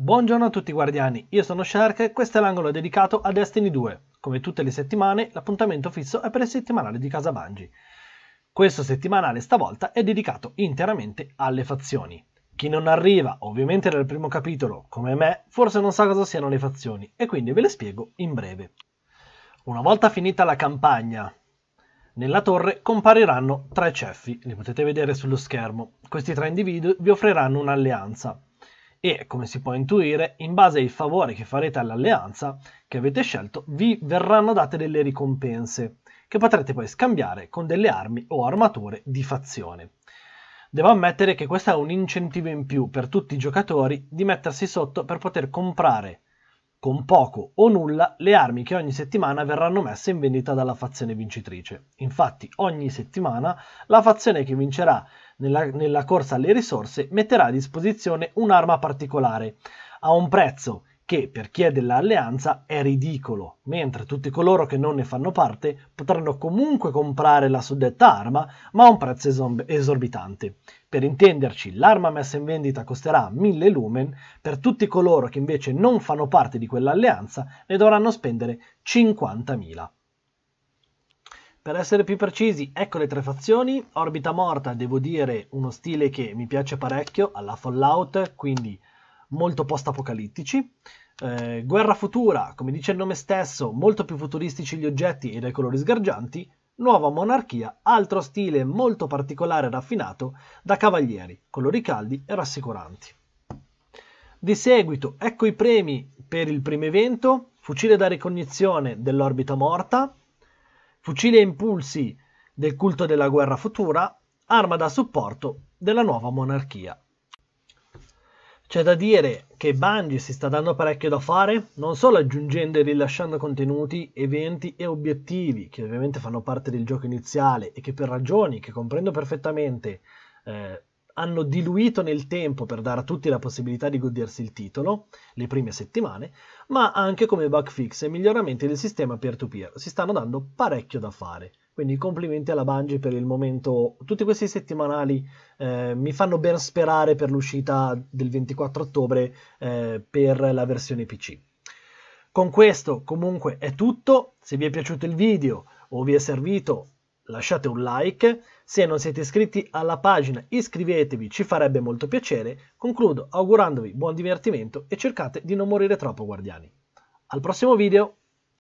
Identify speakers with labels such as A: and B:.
A: Buongiorno a tutti guardiani, io sono Shark e questo è l'angolo dedicato a Destiny 2. Come tutte le settimane, l'appuntamento fisso è per il settimanale di Casa Bungie. Questo settimanale stavolta è dedicato interamente alle fazioni. Chi non arriva, ovviamente dal primo capitolo, come me, forse non sa cosa siano le fazioni e quindi ve le spiego in breve. Una volta finita la campagna, nella torre compariranno tre ceffi, li potete vedere sullo schermo. Questi tre individui vi offriranno un'alleanza e, come si può intuire, in base ai favori che farete all'alleanza che avete scelto, vi verranno date delle ricompense, che potrete poi scambiare con delle armi o armature di fazione. Devo ammettere che questo è un incentivo in più per tutti i giocatori di mettersi sotto per poter comprare con poco o nulla le armi che ogni settimana verranno messe in vendita dalla fazione vincitrice. Infatti ogni settimana la fazione che vincerà nella, nella corsa alle risorse metterà a disposizione un'arma particolare a un prezzo che per chi è dell'alleanza è ridicolo, mentre tutti coloro che non ne fanno parte potranno comunque comprare la suddetta arma, ma a un prezzo esorbitante. Per intenderci, l'arma messa in vendita costerà 1000 lumen, per tutti coloro che invece non fanno parte di quell'alleanza ne dovranno spendere 50.000. Per essere più precisi, ecco le tre fazioni. Orbita morta, devo dire, uno stile che mi piace parecchio, alla Fallout, quindi molto post-apocalittici. Eh, guerra futura, come dice il nome stesso, molto più futuristici gli oggetti e dai colori sgargianti. Nuova monarchia, altro stile molto particolare e raffinato da cavalieri, colori caldi e rassicuranti. Di seguito, ecco i premi per il primo evento, fucile da ricognizione dell'orbita morta, fucile a impulsi del culto della guerra futura, arma da supporto della nuova monarchia. C'è da dire che Bungie si sta dando parecchio da fare, non solo aggiungendo e rilasciando contenuti, eventi e obiettivi, che ovviamente fanno parte del gioco iniziale e che per ragioni che comprendo perfettamente eh, hanno diluito nel tempo per dare a tutti la possibilità di godersi il titolo, le prime settimane, ma anche come bug fix e miglioramenti del sistema peer-to-peer. Si stanno dando parecchio da fare. Quindi complimenti alla Bungie per il momento. Tutti questi settimanali eh, mi fanno ben sperare per l'uscita del 24 ottobre eh, per la versione PC. Con questo comunque è tutto. Se vi è piaciuto il video o vi è servito lasciate un like, se non siete iscritti alla pagina iscrivetevi, ci farebbe molto piacere, concludo augurandovi buon divertimento e cercate di non morire troppo guardiani. Al prossimo video!